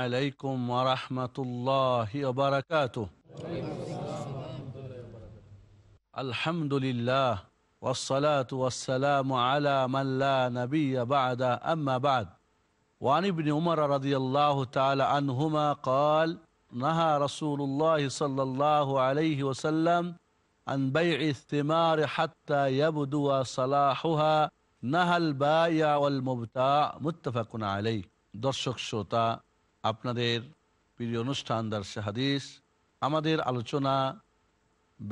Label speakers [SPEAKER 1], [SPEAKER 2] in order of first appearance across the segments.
[SPEAKER 1] عليكم ورحمة الله وبركاته الحمد لله والصلاة والسلام على من لا نبي بعد أما بعد وعن ابن عمر رضي الله تعالى عنهما قال نهى رسول الله صلى الله عليه وسلم عن بيع الثمار حتى يبدو صلاحها نهى البائع والمبتاع متفق عليه দর্শক শ্রোতা আপনাদের প্রিয় অনুষ্ঠান দার্সে হাদিস আমাদের আলোচনা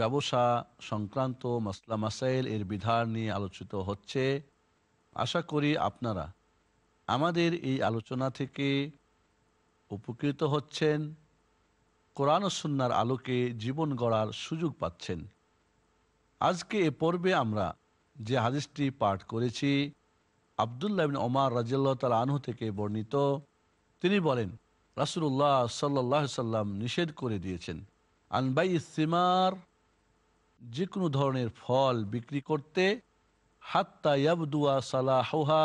[SPEAKER 1] ব্যবসা সংক্রান্ত মাসলা মাসাইল এর বিধান নিয়ে আলোচিত হচ্ছে আশা করি আপনারা আমাদের এই আলোচনা থেকে উপকৃত হচ্ছেন কোরআন সুন্নার আলোকে জীবন গড়ার সুযোগ পাচ্ছেন আজকে এ পর্বে আমরা যে হাদিসটি পাঠ করেছি আবদুল্লাহ ওমার রাজিয়াল তাল আনহু থেকে বর্ণিত তিনি বলেন রাসুল্লাহ সাল্লাহ সাল্লাম নিষেধ করে দিয়েছেন আনবাই সিমার যে কোনো ধরনের ফল বিক্রি করতে হাত্তা ইয়াবদুয়া সালাহা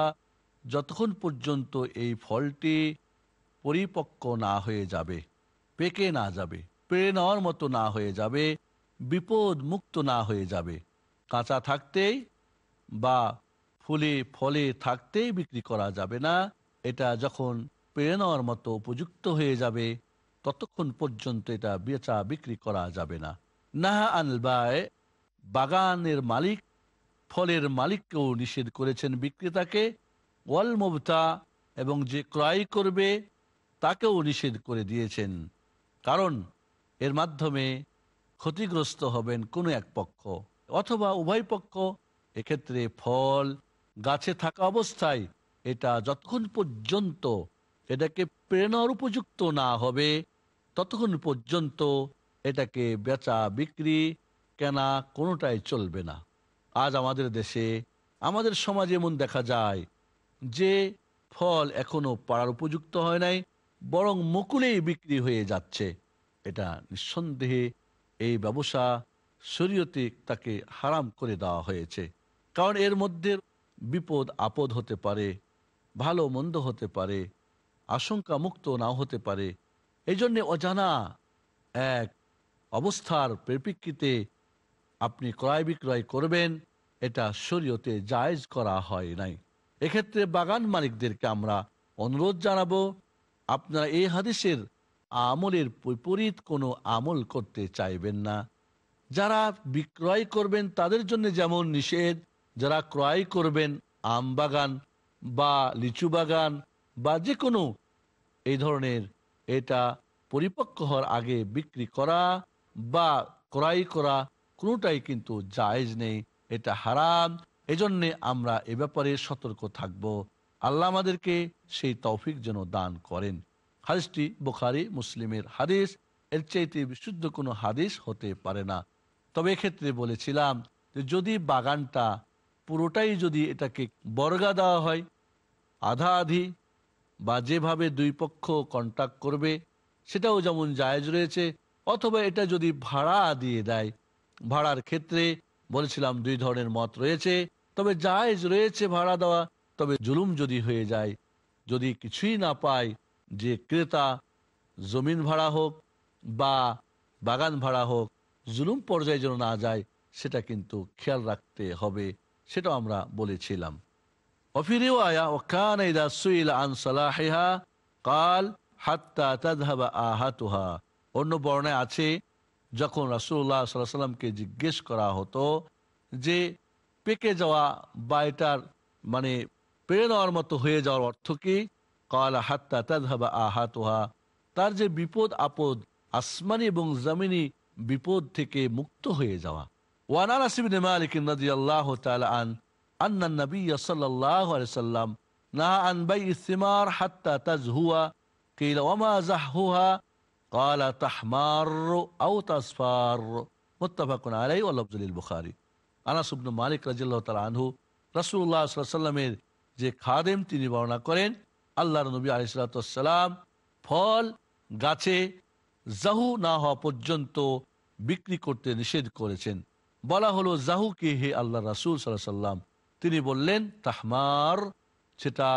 [SPEAKER 1] যতক্ষণ পর্যন্ত এই ফলটি পরিপক্ক না হয়ে যাবে পেকে না যাবে পেরে নেওয়ার মতো না হয়ে যাবে বিপদ মুক্ত না হয়ে যাবে কাঁচা থাকতেই বা ফুলে ফলে থাকতেই বিক্রি করা যাবে না এটা যখন পেয়ে নেওয়ার মতো উপযুক্ত হয়ে যাবে ততক্ষণ পর্যন্ত এটা বেচা বিক্রি করা যাবে না নাহা আনবায় বাগানের মালিক ফলের মালিককেও নিষেধ করেছেন বিক্রেতাকে ওয়াল মুভতা এবং যে ক্রয় করবে তাকেও নিষেধ করে দিয়েছেন কারণ এর মাধ্যমে ক্ষতিগ্রস্ত হবেন কোনো এক পক্ষ অথবা উভয় পক্ষ এক্ষেত্রে ফল গাছে থাকা অবস্থায় এটা যতক্ষণ পর্যন্ত এটাকে প্রেরণার উপযুক্ত না হবে ততক্ষণ পর্যন্ত এটাকে বেচা বিক্রি কেনা কোনোটাই চলবে না আজ আমাদের দেশে আমাদের সমাজে এমন দেখা যায় যে ফল এখনো পাড়ার উপযুক্ত হয় নাই বরং মুকুলেই বিক্রি হয়ে যাচ্ছে এটা নিঃসন্দেহে এই ব্যবসা শরীয়তে তাকে হারাম করে দেওয়া হয়েছে কারণ এর মধ্যে বিপদ আপদ হতে পারে ভালো মন্দ হতে পারে আশঙ্কা মুক্ত নাও হতে পারে এই জন্যে অজানা এক অবস্থার পরিপ্রেক্ষিতে আপনি ক্রয় বিক্রয় করবেন এটা শরীয়তে জায়জ করা হয় নাই এক্ষেত্রে বাগান মালিকদেরকে আমরা অনুরোধ জানাবো আপনারা এই হাদিসের আমলের বিপরীত কোনো আমল করতে চাইবেন না যারা বিক্রয় করবেন তাদের জন্য যেমন নিষেধ যারা ক্রয় করবেন আম বাগান বা লিচু বাগান বা যে কোনো এই ধরনের এটা পরিপক্ক হওয়ার আগে বিক্রি করা বা ক্রয় করা কোনোটাই কিন্তু জায়জ নেই এটা হারাম এজন্যে আমরা এ ব্যাপারে সতর্ক থাকব আল্লাহ আমাদেরকে সেই তৌফিক যেন দান করেন হাদিসটি বোখারি মুসলিমের হাদিস এর চাইতে বিশুদ্ধ কোনো হাদিস হতে পারে না তবে ক্ষেত্রে বলেছিলাম যে যদি বাগানটা পুরোটাই যদি এটাকে বর্গা দেওয়া হয় আধা আধি বা যেভাবে দুই পক্ষ কন্ট্যাক্ট করবে সেটাও যেমন জায়জ রয়েছে অথবা এটা যদি ভাড়া দিয়ে দেয় ভাড়ার ক্ষেত্রে বলেছিলাম দুই ধরনের মত রয়েছে তবে জায়জ রয়েছে ভাড়া দেওয়া তবে জুলুম যদি হয়ে যায় যদি কিছুই না পায় যে ক্রেতা জমিন ভাড়া হোক বা বাগান ভাড়া হোক জুলুম পর্যায়ে যেন না যায় সেটা কিন্তু খেয়াল রাখতে হবে সেটাও আমরা বলেছিলাম وفي رواية وكان إذا سئل عن صلاحها قال হাত্তা তাদহাবা আহাতুহা অন্য বর্ণায় আছে যখন রাসুল্লাহ সাল্লাহ সাল্লামকে জিজ্ঞেস করা হতো যে পেকে যাওয়া বা এটার মানে পেরে নেওয়ার মতো হয়ে যাওয়ার অর্থ কি কলা হাত্তা তাদহাবা আহাতুহা তার যে বিপদ আপদ আসমানি এবং জামিনি বিপদ থেকে মুক্ত হয়ে যাওয়া ওয়ানার আসিবিন মালিক নদী আল্লাহ তালা আন আন্না নবী সাল্লাহ সাল্লাম না আনবাই ইসিমার হাত্তা তাজহুয়া কিল ওমা জাহুহা কালা তাহমার আউ তাসফার মোত্তাফাকুন আলাই আল্লাফজুল আনাস আনাসুবন মালিক রাজিল্লাহ আনহু রাসুল্লাহ সাল্লামের যে খাদেম তিনি বর্ণনা করেন আল্লাহ নবী আলিসাল্লাম ফল গাছে জাহু না হওয়া পর্যন্ত বিক্রি করতে নিষেধ করেছেন বলা হলো জাহু কে হে আল্লাহ রাসুল সাল্লাহ সাল্লাম তিনি বললেন তাহমার সেটা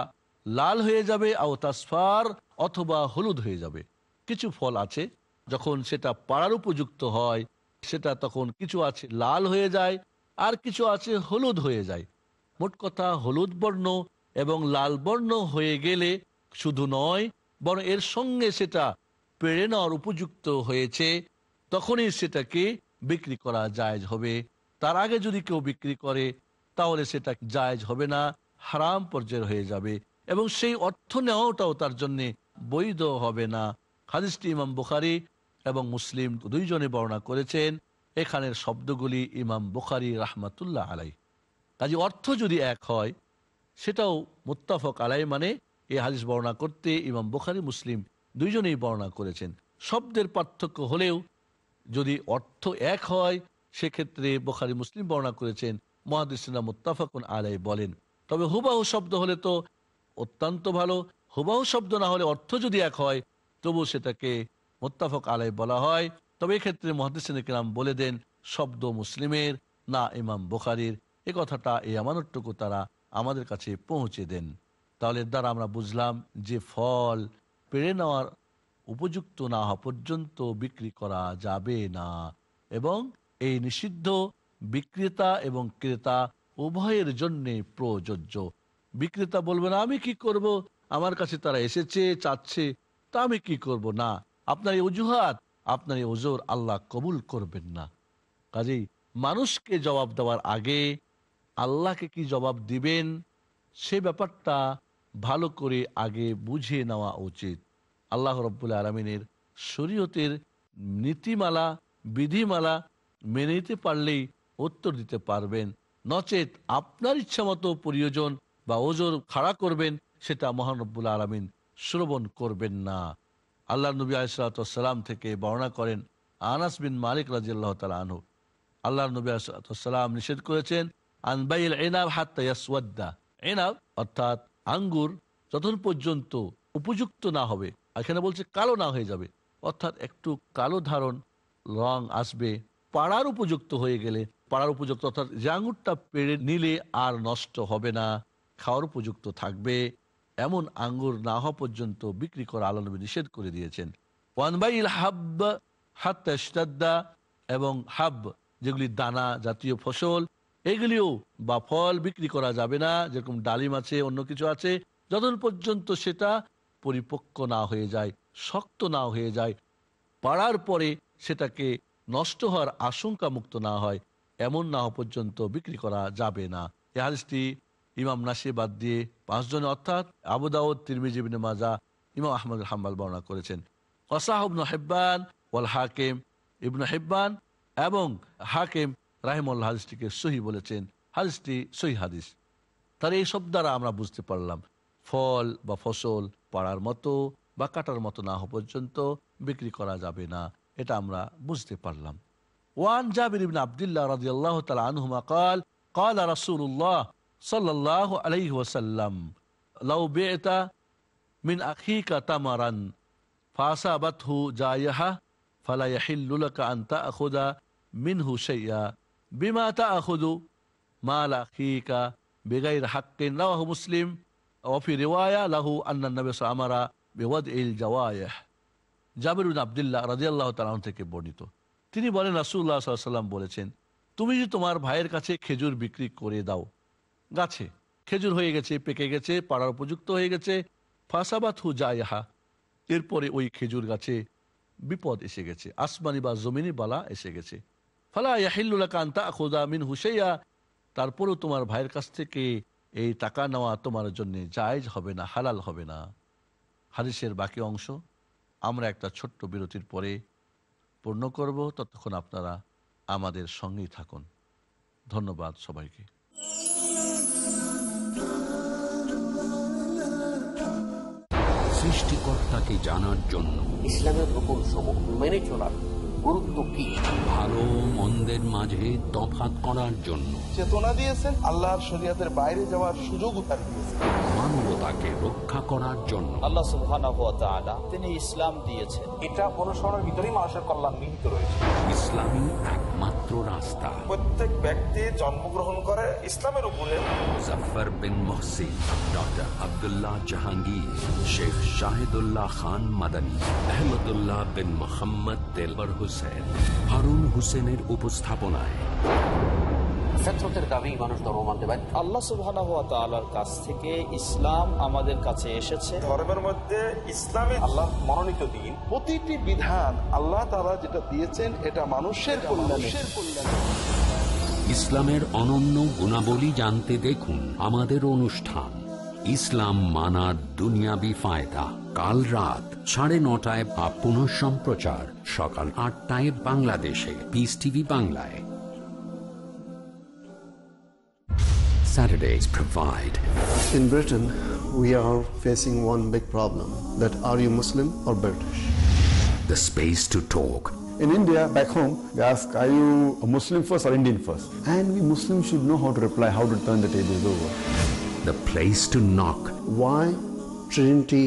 [SPEAKER 1] লাল হয়ে যাবে আও তাসফার অথবা হলুদ হয়ে যাবে কিছু ফল আছে যখন সেটা পাড়ার উপযুক্ত হয় সেটা তখন কিছু আছে লাল হয়ে যায় আর কিছু আছে হলুদ হয়ে যায় মোট কথা হলুদ বর্ণ এবং লাল বর্ণ হয়ে গেলে শুধু নয় বরং এর সঙ্গে সেটা পেড়ে নেওয়ার উপযুক্ত হয়েছে তখনই সেটাকে বিক্রি করা যায় হবে তার আগে যদি কেউ বিক্রি করে তাহলে সেটা জায়জ হবে না হারাম পর্যায়ের হয়ে যাবে এবং সেই অর্থ নেওয়াটাও তার জন্য বৈধ হবে না হাদিসটি ইমাম বুখারি এবং মুসলিম দুইজনে বর্ণনা করেছেন এখানের শব্দগুলি ইমাম বুখারি রাহমাতুল্লাহ আলাই কাজে অর্থ যদি এক হয় সেটাও মুত্তাফক আলাই মানে এই হাদিস বর্ণনা করতে ইমাম বুখারি মুসলিম দুইজনেই বর্ণনা করেছেন শব্দের পার্থক্য হলেও যদি অর্থ এক হয় সেক্ষেত্রে বোখারি মুসলিম বর্ণনা করেছেন মহাদিসিনা মুত্তাফাকুন আলাই বলেন তবে হুবাহু শব্দ হলে তো অত্যন্ত ভালো হুবাহু শব্দ না হলে অর্থ যদি এক হয় তবু সেটাকে মোত্তাফক আলাই বলা হয় তবে এক্ষেত্রে মহাদিসিন কিরাম বলে দেন শব্দ মুসলিমের না ইমাম বোখারির এ কথাটা এই আমানতটুকু তারা আমাদের কাছে পৌঁছে দেন তাহলে দ্বারা আমরা বুঝলাম যে ফল পেড়ে নেওয়ার উপযুক্ত না হওয়া পর্যন্ত বিক্রি করা যাবে না এবং এই নিষিদ্ধ বিক্রেতা এবং ক্রেতা উভয়ের জন্যে প্রযোজ্য বিক্রেতা বলবেন আমি কি করব আমার কাছে তারা এসেছে চাচ্ছে তা আমি কি করব না আপনার এই অজুহাত আপনার এই ওজোর আল্লাহ কবুল করবেন না কাজেই মানুষকে জবাব দেওয়ার আগে আল্লাহকে কি জবাব দিবেন সে ব্যাপারটা ভালো করে আগে বুঝে নেওয়া উচিত আল্লাহ রব্বুল্লা আলমিনের শরীয়তের নীতিমালা বিধিমালা মেনে নিতে পারলেই উত্তর দিতে পারবেন নচেত আপনার ইচ্ছামতো প্রিয়জন বা ওজোর খাড়া করবেন সেটা মহানব্বুল আলমিন শ্রবণ করবেন না আল্লাহ নবী আলাইসালাম থেকে বর্ণনা করেন আনাস বিন মালিক রাজিয়াল্লাহ আল্লাহ আনহু আল্লাহ নবী আসালাম নিষেধ করেছেন আনবাইল এনাব হাত্তাইয়াসওয়াদ্দা এনাব অর্থাৎ আঙ্গুর যতক্ষণ পর্যন্ত উপযুক্ত না হবে এখানে বলছে কালো না হয়ে যাবে অর্থাৎ একটু কালো ধারণ রং আসবে পাড়ার উপযুক্ত হয়ে গেলে পাড়ার উপযুক্ত অর্থাৎ যে আঙুরটা পেড়ে নিলে আর নষ্ট হবে না খাওয়ার উপযুক্ত থাকবে এমন আঙ্গুর না হওয়া পর্যন্ত বিক্রি করা আলানবী নিষেধ করে দিয়েছেন ওয়ানবাইল হাব হাত্তাদা এবং হাব যেগুলি দানা জাতীয় ফসল এগুলিও বা ফল বিক্রি করা যাবে না যেরকম ডালিম আছে অন্য কিছু আছে যতদিন পর্যন্ত সেটা পরিপক্ক না হয়ে যায় শক্ত না হয়ে যায় পাড়ার পরে সেটাকে নষ্ট হওয়ার আশঙ্কা মুক্ত না হয় এমন না পর্যন্ত বিক্রি করা যাবে না এ হাদিসটি ইমাম নাসি বাদ দিয়ে পাঁচজন অর্থাৎ আবুদাউদ তিরমিজিবিন মাজা ইমাম আহমদ হাম্বাল বর্ণনা করেছেন কসাহ হেব্বান ওয়াল হাকিম ইবন হেব্বান এবং হাকিম রাহিমুল হাদিসটিকে সহি বলেছেন হাদিসটি সহি হাদিস তার এই সব দ্বারা আমরা বুঝতে পারলাম ফল বা ফসল পাড়ার মতো বা কাটার মতো না হওয়া পর্যন্ত বিক্রি করা যাবে না এটা আমরা বুঝতে পারলাম وعن جابر بن عبد الله رضي الله تعالى عنهما قال قال رسول الله صلى الله عليه وسلم لو بعت من أخيك تمرا فأصابته جايحة فلا يحل لك أن تأخذ منه شيئا بما تأخذ مال أخيك بغير حق رواه مسلم وفي رواية له أن النبي صلى الله عليه وسلم أمر بوضع الجوائح جابر بن عبد الله رضي الله تعالى عنه বর্ণিত তিনি বলেন রাসুল্লাহ সাল্লাম বলেছেন তুমি যদি তোমার ভাইয়ের কাছে খেজুর বিক্রি করে দাও গাছে খেজুর হয়ে গেছে পেকে গেছে পাড়ার উপযুক্ত হয়ে গেছে ফাঁসাবাত হু যা ইহা এরপরে ওই খেজুর গাছে বিপদ এসে গেছে আসমানি বা জমিনি বালা এসে গেছে ফালা কান্তা খোদা মিন হুসাইয়া তারপরও তোমার ভাইয়ের কাছ থেকে এই টাকা নেওয়া তোমার জন্য জায়জ হবে না হালাল হবে না হারিসের বাকি অংশ আমরা একটা ছোট্ট বিরতির পরে পূর্ণ করব ততক্ষণ আপনারা আমাদের সঙ্গেই থাকুন ধন্যবাদ সবাইকে
[SPEAKER 2] সৃষ্টিকর্তাকে জানার জন্য ইসলামের রকম সমুখ মেনে চলার গুরুত্ব কি ভালো মন্দের মাঝে তফাত করার জন্য
[SPEAKER 1] চেতনা দিয়েছেন আল্লাহর শরীয়তের বাইরে যাওয়ার সুযোগও তার দিয়েছেন
[SPEAKER 2] মানবতাকে রক্ষা করার জন্য আল্লাহ সুবহানাহু তিনি ইসলাম দিয়েছেন এটা অনুসরণের ভিতরেই মানুষের কল্যাণ রয়েছে ইসলামই একমাত্র রাস্তা প্রত্যেক ব্যক্তি জন্মগ্রহণ করে ইসলামের উপরে মুজফার বিন মহসিন ডক্টর আব্দুল্লাহ জাহাঙ্গীর শেখ শাহিদুল্লাহ খান মাদানী আহমদুল্লাহ বিন মোহাম্মদ তেলবর হোসেন কনসেপ্ট হারুন হোসেনের উপস্থাপনায় ফেতরতের দাবি মানুষ ধর্ম মানতে পারে কাছ থেকে ইসলাম আমাদের কাছে এসেছে মধ্যে
[SPEAKER 1] ইসলামে আল্লাহ মনোনীত প্রতিটি বিধান আল্লাহ তাআলা যেটা দিয়েছেন এটা মানুষের
[SPEAKER 2] ইসলামের অনন্য গুণাবলী জানতে দেখুন আমাদের অনুষ্ঠান ইসলাম মানার দুনিয়াবি ফায়দা কাল রাত সাড়ে নটায় বা পুনঃ সম্প্রচার সকাল আটটায় বাংলাদেশে পিস টিভি বাংলায় Saturdays provide.
[SPEAKER 1] In Britain, we are facing one big problem that are you Muslim or British?
[SPEAKER 2] The space to talk.
[SPEAKER 1] In India, back home,
[SPEAKER 2] they ask, are you a Muslim first or Indian first? And we Muslims should know how to reply, how to turn the tables over. The place to knock. Why Trinity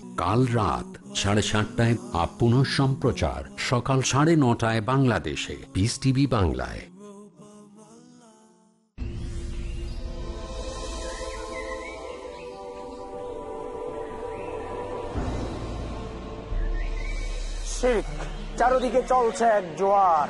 [SPEAKER 2] কাল রাত সাড়ে সাতটায় আপন সম্প্রচার সকাল সাড়ে নটায় বাংলাদেশে পিস টিভি বাংলায় চারদিকে চলছে এক জোয়ার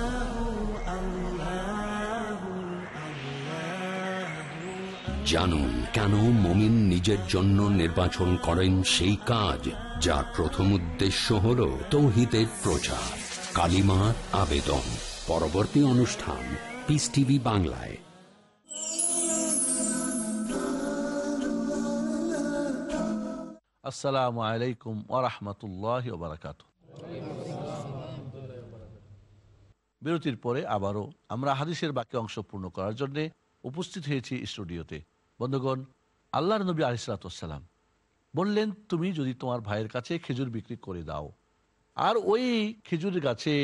[SPEAKER 2] জানুন কেন মমিন নিজের জন্য নির্বাচন করেন সেই কাজ যার প্রথম উদ্দেশ্য হল তৌহিতের প্রচার কালিমার আবেদন পরবর্তী অনুষ্ঠান পিস টিভি বাংলায়
[SPEAKER 1] আসসালামু আলাইকুম ওরহমতুল্লাহ বারাকাত বিরতির পরে আবারও আমরা হাদিসের বাকি অংশ পূর্ণ করার জন্য উপস্থিত হয়েছি স্টুডিওতে বন্ধুগণ আল্লাহর নবী আলিসালাম বললেন তুমি যদি তোমার ভাইয়ের কাছে খেজুর বিক্রি করে দাও আর ওই খেজুর গাছে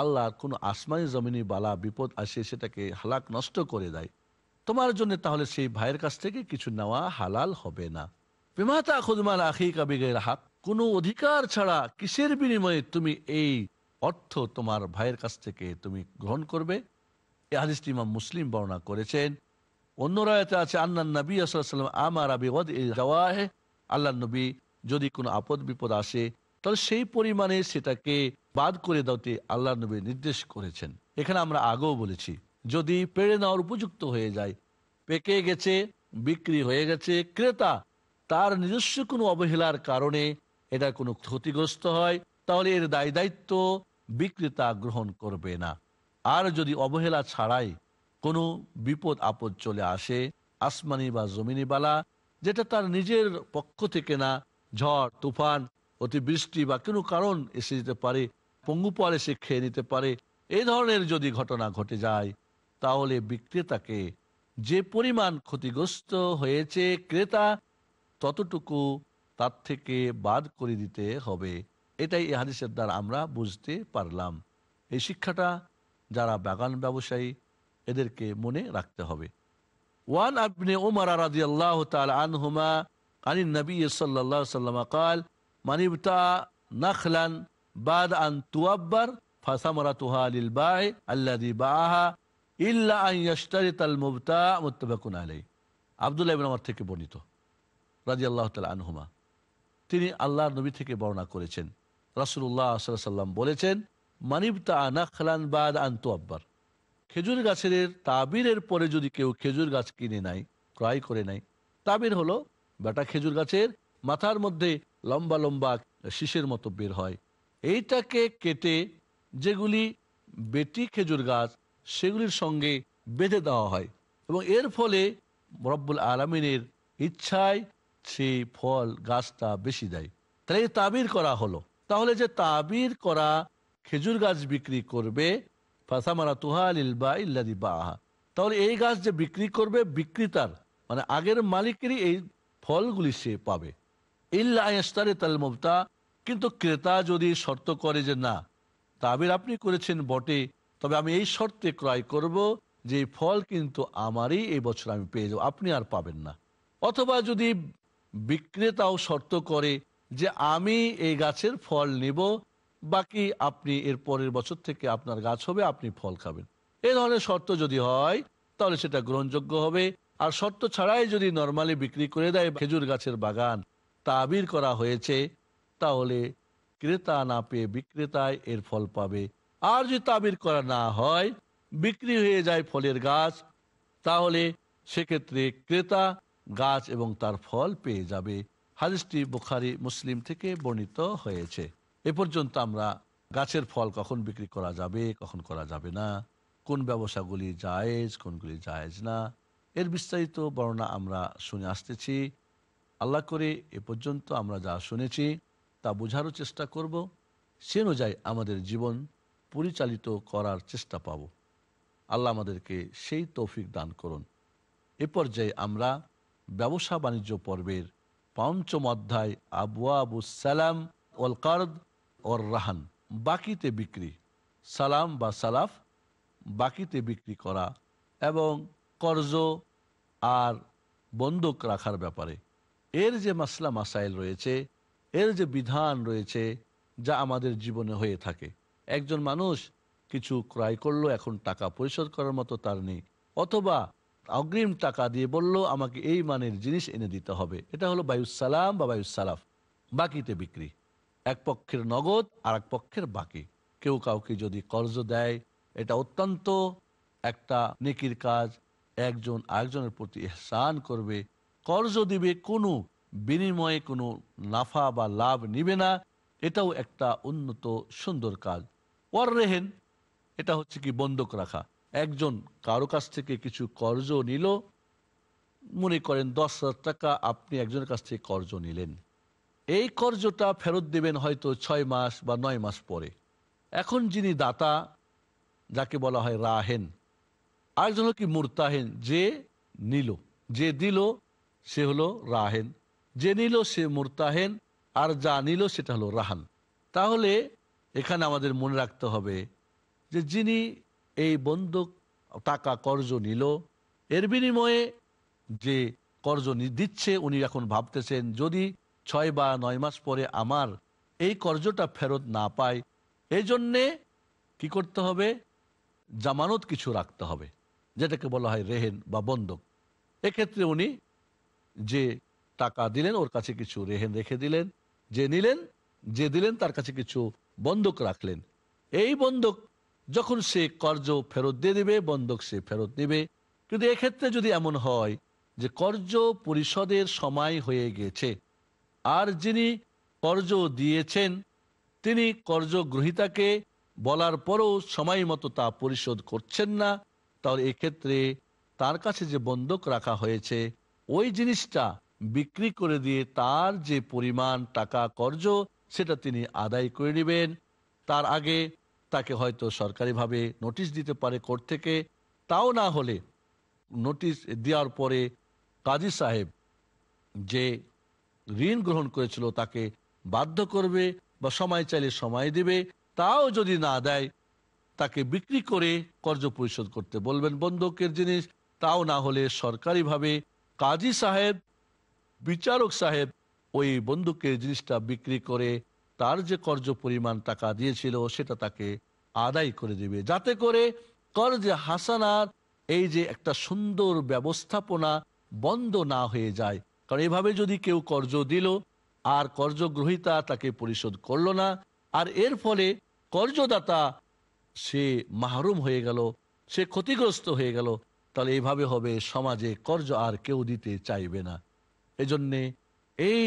[SPEAKER 1] আল্লাহ কোনো আসমানি জমিনি বালা বিপদ আসে সেটাকে হালাক নষ্ট করে দেয় তোমার জন্য তাহলে সেই ভাইয়ের কাছ থেকে কিছু নেওয়া হালাল হবে না বিমাতা খুদমাল আখি কাবিগের হাক কোনো অধিকার ছাড়া কিসের বিনিময়ে তুমি এই অর্থ তোমার ভাইয়ের কাছ থেকে তুমি গ্রহণ করবে এ হাদিসটি ইমাম মুসলিম বর্ণনা করেছেন অন্য রায়তে আছে আন্না নবী আসাল্লাম আমার আবিদ জওয়াহে আল্লাহ নবী যদি কোনো আপদ বিপদ আসে তাহলে সেই পরিমাণে সেটাকে বাদ করে দাওতে আল্লাহ নবী নির্দেশ করেছেন এখানে আমরা আগেও বলেছি যদি পেড়ে নেওয়ার উপযুক্ত হয়ে যায় পেকে গেছে বিক্রি হয়ে গেছে ক্রেতা তার নিজস্ব কোনো অবহেলার কারণে এটা কোনো ক্ষতিগ্রস্ত হয় তাহলে এর দায় দায়িত্ব বিক্রেতা গ্রহণ করবে না আর যদি অবহেলা ছাড়াই কোনো বিপদ আপদ চলে আসে আসমানি বা জমিনী বালা যেটা তার নিজের পক্ষ থেকে না ঝড় তুফান অতিবৃষ্টি বা কোনো কারণ এসে যেতে পারে পঙ্গুপাল এসে খেয়ে নিতে পারে এই ধরনের যদি ঘটনা ঘটে যায় তাহলে বিক্রেতাকে যে পরিমাণ ক্ষতিগ্রস্ত হয়েছে ক্রেতা ততটুকু তার থেকে বাদ করে দিতে হবে এটাই এহাদিসের দ্বারা আমরা বুঝতে পারলাম এই শিক্ষাটা যারা বাগান ব্যবসায়ী এদেরকে মনে রাখতে হবে ওয়ান আবনে ওমর রাজি আল্লাহ আনহুমা আনি নবী সাল্লাহ সাল্লাম কাল মানিবতা নাখলান বাদ আন তুয়াব্বার ফাসামরা তুহা আলিল বাই আল্লাদি বাহা ইল্লা আন ইয়াশতারি তাল মুবতা মুত্তাবাকুন আলাই আবদুল্লাহ ইবনে ওমর থেকে বর্ণিত রাজি আল্লাহ আনহুমা তিনি আল্লাহর নবী থেকে বর্ণনা করেছেন রাসুল্লাহ সাল্লাম বলেছেন মানিবতা নাখলান বাদ আন তুয়াব্বার খেজুর গাছের তাবিরের পরে যদি কেউ খেজুর গাছ কিনে নাই ক্রয় করে নাই তাবির হলো বেটা খেজুর গাছের মাথার মধ্যে লম্বা লম্বা শীষের মতো বের হয় এইটাকে কেটে যেগুলি বেটি খেজুর গাছ সেগুলির সঙ্গে বেঁধে দেওয়া হয় এবং এর ফলে রব্বুল আলমিনের ইচ্ছায় সেই ফল গাছটা বেশি দেয় তাহলে তাবির করা হলো তাহলে যে তাবির করা খেজুর গাছ বিক্রি করবে ফাসামারা তুহা লিল বা বাহা তাহলে এই গাছ যে বিক্রি করবে বিক্রেতার মানে আগের মালিকেরই এই ফলগুলি সে পাবে ইস্তারে তাল মুবতা কিন্তু ক্রেতা যদি শর্ত করে যে না তাবির আপনি করেছেন বটে তবে আমি এই শর্তে ক্রয় করব যে ফল কিন্তু আমারই এই বছর আমি পেয়ে যাবো আপনি আর পাবেন না অথবা যদি বিক্রেতাও শর্ত করে যে আমি এই গাছের ফল নেব বাকি আপনি এর পরের বছর থেকে আপনার গাছ হবে আপনি ফল খাবেন এ ধরনের শর্ত যদি হয় তাহলে সেটা গ্রহণযোগ্য হবে আর শর্ত ছাড়াই যদি নর্মালি বিক্রি করে দেয় খেজুর গাছের বাগান তাবির করা হয়েছে তাহলে ক্রেতা না পেয়ে বিক্রেতায় এর ফল পাবে আর যদি তাবির করা না হয় বিক্রি হয়ে যায় ফলের গাছ তাহলে সেক্ষেত্রে ক্রেতা গাছ এবং তার ফল পেয়ে যাবে হাদিসটি বুখারি মুসলিম থেকে বর্ণিত হয়েছে এ পর্যন্ত আমরা গাছের ফল কখন বিক্রি করা যাবে কখন করা যাবে না কোন ব্যবসাগুলি জায়েজ কোনগুলি জায়েজ না এর বিস্তারিত বর্ণনা আমরা শুনে আসতেছি আল্লাহ করে এ পর্যন্ত আমরা যা শুনেছি তা বোঝারও চেষ্টা করব সে অনুযায়ী আমাদের জীবন পরিচালিত করার চেষ্টা পাব আল্লাহ আমাদেরকে সেই তৌফিক দান করুন এ পর্যায়ে আমরা ব্যবসা বাণিজ্য পর্বের পঞ্চম অধ্যায় আবু আবু সালাম ওয়ালকার্দ ওর রাহান বাকিতে বিক্রি সালাম বা সালাফ বাকিতে বিক্রি করা এবং কর্জ আর বন্ধক রাখার ব্যাপারে এর যে মাসলা মাসাইল রয়েছে এর যে বিধান রয়েছে যা আমাদের জীবনে হয়ে থাকে একজন মানুষ কিছু ক্রয় করলো এখন টাকা পরিশোধ করার মতো তার নেই অথবা অগ্রিম টাকা দিয়ে বলল আমাকে এই মানের জিনিস এনে দিতে হবে এটা হলো বায়ুসালাম বা বায়ুসালাফ বাকিতে বিক্রি এক পক্ষের নগদ আর এক পক্ষের বাকি কেউ কাউকে যদি কর্জ দেয় এটা অত্যন্ত একটা নেকির কাজ একজন আরেকজনের প্রতি এহসান করবে কর্জ দিবে কোনো বিনিময়ে কোনো নাফা বা লাভ নিবে না এটাও একটা উন্নত সুন্দর কাজ ওয়ার রেহেন এটা হচ্ছে কি বন্ধক রাখা একজন কারো কাছ থেকে কিছু কর্জ নিল মনে করেন দশ হাজার টাকা আপনি একজনের কাছ থেকে কর্জ নিলেন এই কর্জটা ফেরত দেবেন হয়তো ছয় মাস বা নয় মাস পরে এখন যিনি দাতা যাকে বলা হয় রাহেন আরেকজন হলো কি মুরতাহেন যে নিল যে দিল সে হলো রাহেন যে নিল সে মুরতাহেন আর যা নিল সেটা হলো রাহান তাহলে এখানে আমাদের মনে রাখতে হবে যে যিনি এই বন্দুক টাকা কর্জ নিল এর বিনিময়ে যে কর্জ দিচ্ছে উনি এখন ভাবতেছেন যদি ছয় বা নয় মাস পরে আমার এই কর্যটা ফেরত না পায় এই জন্যে কি করতে হবে জামানত কিছু রাখতে হবে যেটাকে বলা হয় রেহেন বা বন্ধক এক্ষেত্রে উনি যে টাকা দিলেন ওর কাছে কিছু রেহেন রেখে দিলেন যে নিলেন যে দিলেন তার কাছে কিছু বন্ধক রাখলেন এই বন্ধক যখন সে কর্য ফেরত দিয়ে দেবে বন্ধক সে ফেরত দিবে কিন্তু এক্ষেত্রে যদি এমন হয় যে কর্য পরিষদের সময় হয়ে গেছে আর যিনি কর্জ দিয়েছেন তিনি কর্জ গ্রহিতাকে বলার পরও সময় মতো তা পরিশোধ করছেন না তাহলে এক্ষেত্রে তার কাছে যে বন্ধক রাখা হয়েছে ওই জিনিসটা বিক্রি করে দিয়ে তার যে পরিমাণ টাকা কর্জ সেটা তিনি আদায় করে নেবেন তার আগে তাকে হয়তো সরকারিভাবে নোটিশ দিতে পারে কোর্ট থেকে তাও না হলে নোটিশ দেওয়ার পরে কাজী সাহেব যে ঋণ গ্রহণ করেছিল তাকে বাধ্য করবে বা সময় চাইলে সময় দেবে তাও যদি না দেয় তাকে বিক্রি করে কর্য পরিশোধ করতে বলবেন বন্ধকের জিনিস তাও না হলে সরকারিভাবে কাজী সাহেব বিচারক সাহেব ওই বন্দুকের জিনিসটা বিক্রি করে তার যে কর্য পরিমাণ টাকা দিয়েছিল সেটা তাকে আদায় করে দেবে যাতে করে যে হাসানার এই যে একটা সুন্দর ব্যবস্থাপনা বন্ধ না হয়ে যায় কারণ এভাবে যদি কেউ কর্জ দিল আর কর্য গ্রহিতা তাকে পরিশোধ করল না আর এর ফলে কর্জদাতা সে মাহরুম হয়ে গেল সে ক্ষতিগ্রস্ত হয়ে গেল তাহলে এইভাবে হবে সমাজে কর্জ আর কেউ দিতে চাইবে না এজন্যে এই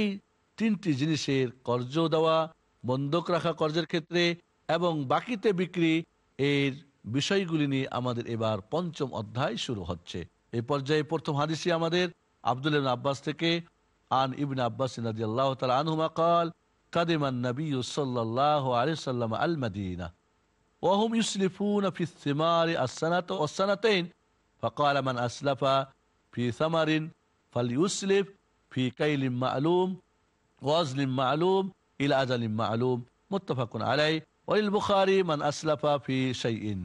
[SPEAKER 1] তিনটি জিনিসের কর্জ দেওয়া বন্ধক রাখা কর্জের ক্ষেত্রে এবং বাকিতে বিক্রি এর বিষয়গুলি নিয়ে আমাদের এবার পঞ্চম অধ্যায় শুরু হচ্ছে এই পর্যায়ে প্রথম হাদিসি আমাদের আব্দুল আব্বাস থেকে আন ইবিন আব্বাস নাজি আনহুমা কল কাদিমান নবী সাল্লাহ আলিয়াল্লাম আল মদিনা وهم يسلفون في الثمار السنة والسنتين فقال من أسلف في ثمر فليسلف في كيل معلوم وزن معلوم إلى أجل معلوم متفق عليه ওয়াইল মান আসলাফা ফি শাইইন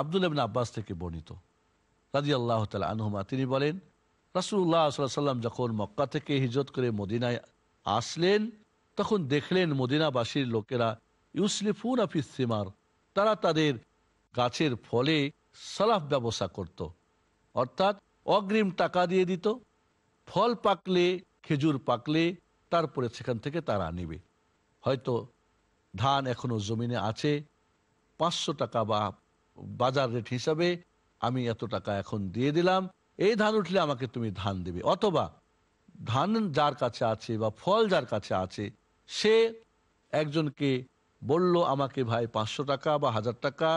[SPEAKER 1] আব্দুল ইবনে আব্বাস থেকে বর্ণিত রাদিয়াল্লাহু তাআলা আনহুমা তিনি বলেন রাসুল্লাহ সাল্লাম যখন মক্কা থেকে হিজত করে মদিনায় আসলেন তখন দেখলেন মদিনাবাসীর লোকেরা ইউসলিফুন আফিস সিমার তারা তাদের গাছের ফলে সালাফ ব্যবসা করত। অর্থাৎ অগ্রিম টাকা দিয়ে দিত ফল পাকলে খেজুর পাকলে তারপরে সেখান থেকে তারা নেবে হয়তো ধান এখনও জমিনে আছে পাঁচশো টাকা বা বাজার রেট হিসাবে আমি এত টাকা এখন দিয়ে দিলাম এই ধান উঠলে আমাকে তুমি ধান দেবে অথবা ধান যার কাছে আছে বা ফল যার কাছে আছে সে একজনকে বলল আমাকে ভাই পাঁচশো টাকা বা হাজার টাকা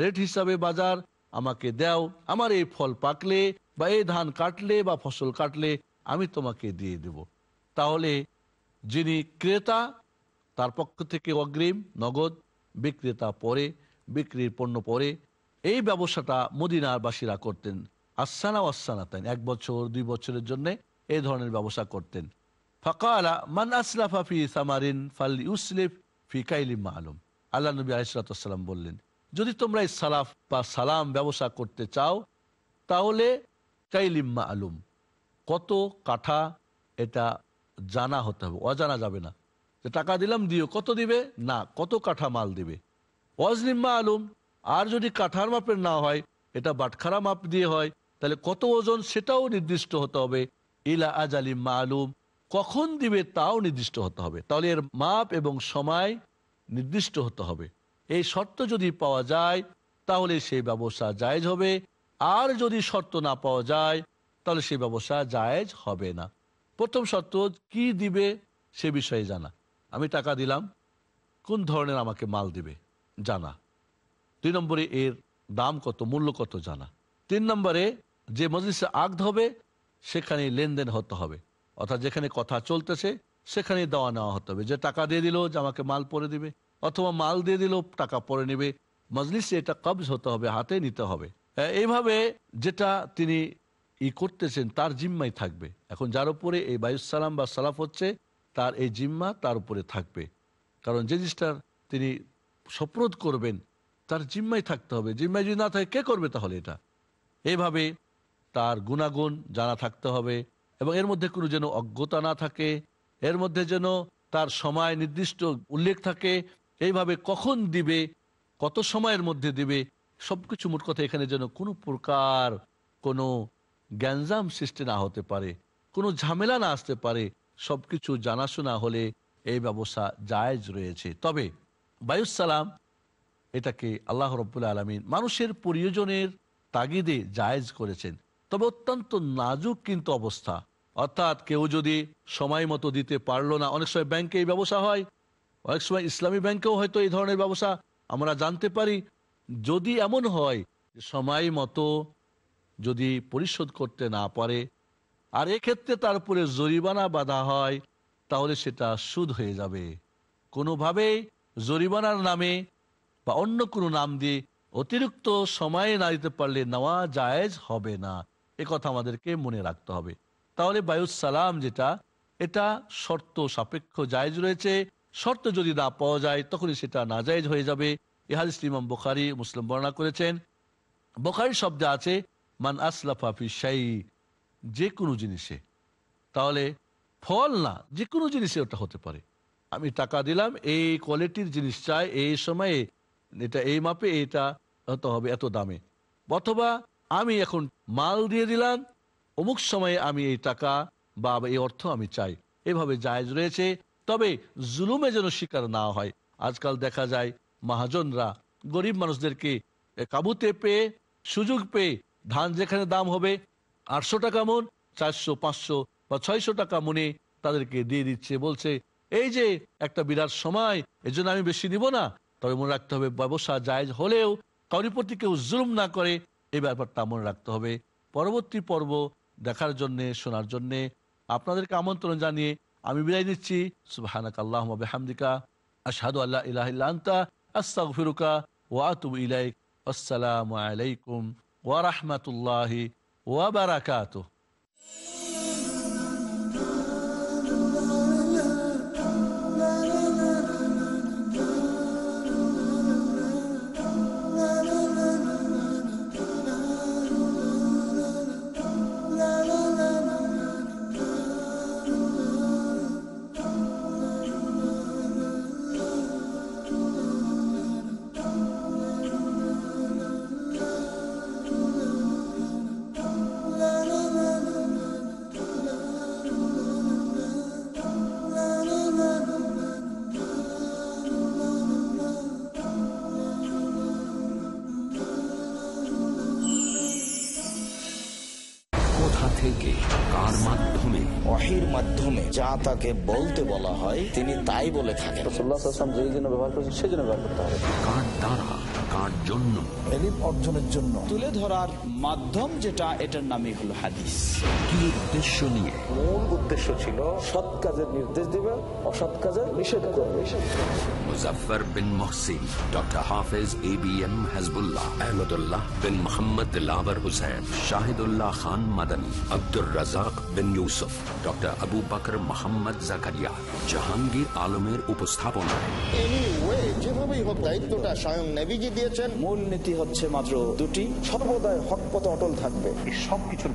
[SPEAKER 1] রেট হিসাবে বাজার আমাকে দেও আমার এই ফল পাকলে বা এই ধান কাটলে বা ফসল কাটলে আমি তোমাকে দিয়ে দেব তাহলে যিনি ক্রেতা তার পক্ষ থেকে অগ্রিম নগদ বিক্রেতা পরে বিক্রির পণ্য পরে এই ব্যবসাটা মদিনারবাসীরা করতেন আসানা ওয়াসানা এক বছর দুই বছরের জন্য এই ধরনের ব্যবসা করতেন ফকালা মান আসলাফা ফি সামারিন ফাল ইউসলিফ ফি আল্লাহ নবী আলিসালাম বললেন যদি তোমরা এই সালাফ বা সালাম ব্যবসা করতে চাও তাহলে কাইলিম্মা আলুম কত কাঠা এটা জানা হতে হবে অজানা যাবে না যে টাকা দিলাম দিও কত দিবে না কত কাঠা মাল দিবে অজলিম্মা আলুম আর যদি কাঠার মাপের না হয় এটা বাটখারা মাপ দিয়ে হয় তাহলে কত ওজন সেটাও নির্দিষ্ট হতে হবে ইলা আজালি মালুম কখন দিবে তাও নির্দিষ্ট হতে হবে তাহলে এর মাপ এবং সময় নির্দিষ্ট হতে হবে এই শর্ত যদি পাওয়া যায় তাহলে সেই ব্যবসা জায়জ হবে আর যদি শর্ত না পাওয়া যায় তাহলে সেই ব্যবসা জায়জ হবে না প্রথম শর্ত কি দিবে সে বিষয়ে জানা আমি টাকা দিলাম কোন ধরনের আমাকে মাল দিবে জানা দুই নম্বরে এর দাম কত মূল্য কত জানা তিন নম্বরে যে মজলিসে আগধ হবে সেখানে লেনদেন হতে হবে অর্থাৎ যেখানে কথা চলতেছে সেখানে দেওয়া নেওয়া হতে হবে যে টাকা দিয়ে দিল যে আমাকে মাল পরে দিবে অথবা মাল দিয়ে দিল টাকা পরে নেবে মজলিসে এটা কবজ হতে হবে হাতে নিতে হবে এইভাবে যেটা তিনি ই করতেছেন তার জিম্মাই থাকবে এখন যার উপরে এই বায়ুসালাম বা সালাফ হচ্ছে তার এই জিম্মা তার উপরে থাকবে কারণ যে জিনিসটার তিনি সপ্রোধ করবেন তার জিম্মাই থাকতে হবে জিম্মায় যদি না থাকে কে করবে তাহলে এটা এইভাবে তার গুণাগুণ জানা থাকতে হবে এবং এর মধ্যে কোনো যেন অজ্ঞতা না থাকে এর মধ্যে যেন তার সময় নির্দিষ্ট উল্লেখ থাকে এইভাবে কখন দিবে কত সময়ের মধ্যে দিবে সবকিছু মোট কথা এখানে যেন কোনো প্রকার কোনো গ্যাঞ্জাম সৃষ্টি না হতে পারে কোনো ঝামেলা না আসতে পারে সব কিছু জানাশোনা হলে এই ব্যবস্থা জায়জ রয়েছে তবে বায়ুসালাম এটাকে আল্লাহ রব্বুল আলমিন মানুষের প্রয়োজনের তাগিদে জায়েজ করেছেন তবে অত্যন্ত নাজুক কিন্তু অবস্থা অর্থাৎ কেউ যদি সময় মতো দিতে পারলো না অনেক সময় ব্যাংকে এই ব্যবসা হয় অনেক সময় ইসলামী ব্যাংকেও হয়তো এই ধরনের ব্যবসা আমরা জানতে পারি যদি এমন হয় সময় মতো যদি পরিশোধ করতে না পারে আর এক্ষেত্রে তার উপরে জরিমানা বাধা হয় তাহলে সেটা সুদ হয়ে যাবে কোনোভাবেই জরিমানার নামে বা অন্য কোনো নাম দিয়ে অতিরিক্ত সময়ে না দিতে পারলে নেওয়া জায়েজ হবে না কথা আমাদেরকে মনে রাখতে হবে তাহলে সালাম যেটা এটা শর্ত সাপেক্ষ জায়জ রয়েছে শর্ত যদি না পাওয়া যায় তখনই সেটা না জায়জ হয়ে যাবে ইহাদিস ইমাম বোখারি মুসলিম বর্ণনা করেছেন বোখারি শব্দে আছে মান আসলাফাফি সাই যে কোনো জিনিসে তাহলে ফল না যে কোনো জিনিসে ওটা হতে পারে আমি টাকা দিলাম এই কোয়ালিটির জিনিস চাই এই সময়ে এটা এই মাপে এটা হতে হবে এত দামে অথবা আমি এখন মাল দিয়ে দিলাম অমুক সময়ে আমি এই টাকা বা এই অর্থ আমি চাই এভাবে জায়জ রয়েছে তবে জুলুমে যেন শিকার না হয় আজকাল দেখা যায় মহাজনরা গরিব মানুষদেরকে কাবুতে পেয়ে সুযোগ পেয়ে ধান যেখানে দাম হবে আটশো টাকা মন চারশো পাঁচশো বা ছয়শো টাকা মনে তাদেরকে দিয়ে দিচ্ছে বলছে এই যে একটা বিরাট সময় জন্য আমি বেশি নিব না তবে মনে রাখতে হবে ব্যবসা জায়জ হলেও কারোর প্রতি কেউ জুলুম না করে এই ব্যাপারটা মনে রাখতে হবে পরবর্তী পর্ব দেখার জন্যে শোনার জন্যে আপনাদেরকে আমন্ত্রণ জানিয়ে আমি বিদায় নিচ্ছি সুবাহানাক আল্লাহ হামদিকা আশাদু আল্লাহ ইলাহিল্লান্তা ফিরুকা ওয়াতুব ইলাইক আসসালামু আলাইকুম
[SPEAKER 2] তাকে বলতে বলা হয় তিনি তাই
[SPEAKER 1] বলে থাকেন রসুল্লাহ যেই জন্য ব্যবহার সেই জন্য ব্যবহার করতে হবে
[SPEAKER 2] দ্বারা জন্য অর্জনের জন্য
[SPEAKER 1] তুলে ধরার মাধ্যম যেটা এটার
[SPEAKER 2] নামই হলো হাদিস কি উদ্দেশ্য নিয়ে মূল উদ্দেশ্য ছিল সৎ কাজের নির্দেশ দিবে অসৎ কাজের নিষেধ করবে মুজাফার বিন Mohsin doctor Hafez A B M Hizbullah Ahmadullah bin Mohammad Dilawar Hussain Shahidullah Khan Madani Abdur Razzak bin Yusuf doctor Abu Bakr Mohammad Zakaria Jahangir আলমের উপস্থাপনায় যেভাবেই হোক দায়িত্বটা স্বয়ং নেভিজি দিয়েছেন মূল
[SPEAKER 1] নীতি হচ্ছে মাত্র দুটি সর্বদাই হক অটল থাকবে এই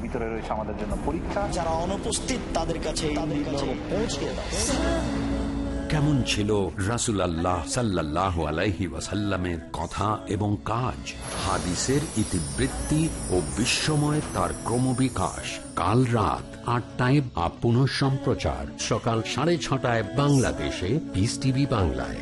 [SPEAKER 1] ভিতরে রয়েছে আমাদের জন্য পরীক্ষা যারা অনুপস্থিত তাদের কাছে পৌঁছে
[SPEAKER 2] কেমন ছিল রাসুল আল্লাহ সাল্লাহ আলাইহি ওয়াসাল্লামের কথা এবং কাজ হাদিসের ইতিবৃত্তি ও বিশ্বময় তার ক্রমবিকাশ কাল রাত আটটায় আপন সম্প্রচার সকাল সাড়ে ছটায় বাংলাদেশে পিস টিভি বাংলায়